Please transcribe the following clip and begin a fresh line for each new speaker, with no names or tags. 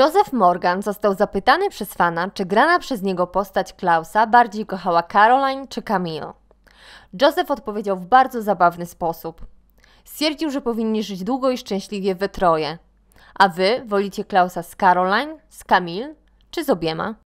Joseph Morgan został zapytany przez fana, czy grana przez niego postać Klausa bardziej kochała Caroline czy Camille. Joseph odpowiedział w bardzo zabawny sposób. Stwierdził, że powinni żyć długo i szczęśliwie we troje. A wy wolicie Klausa z Caroline, z Camille czy z obiema?